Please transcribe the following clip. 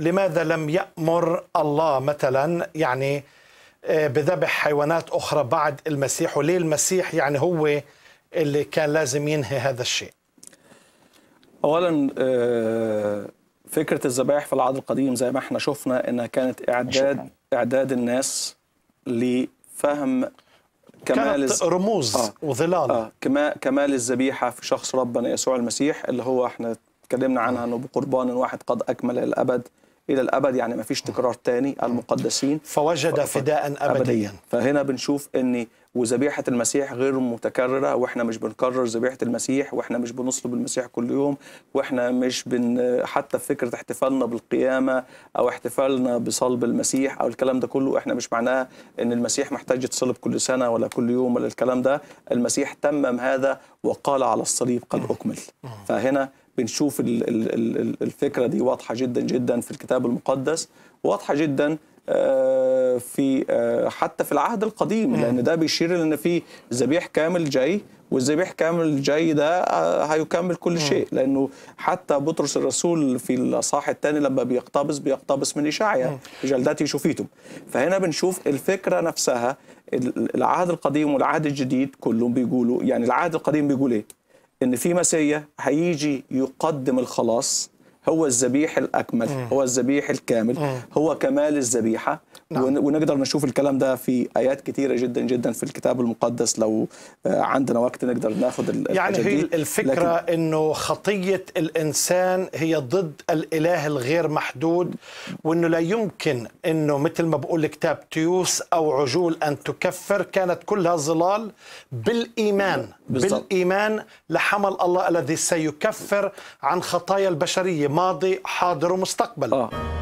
لماذا لم يأمر الله مثلا يعني آه، بذبح حيوانات أخرى بعد المسيح وليه المسيح يعني هو اللي كان لازم ينهي هذا الشيء أولا آه، فكرة الذبائح في العهد القديم زي ما احنا شفنا إنها كانت إعداد شكرا. إعداد الناس لفهم كمال كانت رموز آه وظلال آه كمال الذبيحة في شخص ربنا يسوع المسيح اللي هو احنا اتكلمنا عنها انه بقربان واحد قد اكمل الابد الى الابد يعني ما فيش تكرار تاني المقدسين فوجد فداء ابديا فهنا بنشوف ان وذبيحه المسيح غير متكرره واحنا مش بنكرر ذبيحه المسيح واحنا مش بنصلب المسيح كل يوم واحنا مش بن حتى فكره احتفالنا بالقيامه او احتفالنا بصلب المسيح او الكلام ده كله احنا مش معناه ان المسيح محتاج يتصلب كل سنه ولا كل يوم ولا الكلام ده المسيح تمم هذا وقال على الصليب قد اكمل فهنا بنشوف الفكره دي واضحه جدا جدا في الكتاب المقدس واضحه جدا آه، في آه، حتى في العهد القديم لان ده بيشير ان في ذبيح كامل جاي والذبيح كامل جاي ده آه، هيكمل كل شيء لانه حتى بطرس الرسول في الاصحاح الثاني لما بيقتبس بيقتبس من اشعيا جلدتي شفيتم فهنا بنشوف الفكره نفسها العهد القديم والعهد الجديد كلهم بيقولوا يعني العهد القديم بيقول ايه ان في مسيح هيجي يقدم الخلاص هو الذبيح الأكمل مم. هو الذبيح الكامل مم. هو كمال الذبيحة نعم. ونقدر نشوف الكلام ده في آيات كثيره جدا جدا في الكتاب المقدس لو آه، عندنا وقت نقدر ناخد يعني هي الفكرة لكن... أنه خطية الإنسان هي ضد الإله الغير محدود وأنه لا يمكن أنه مثل ما بقول الكتاب تيوس أو عجول أن تكفر كانت كلها ظلال بالإيمان بالزبط. بالإيمان لحمل الله الذي سيكفر عن خطايا البشرية ماضي حاضر ومستقبل آه.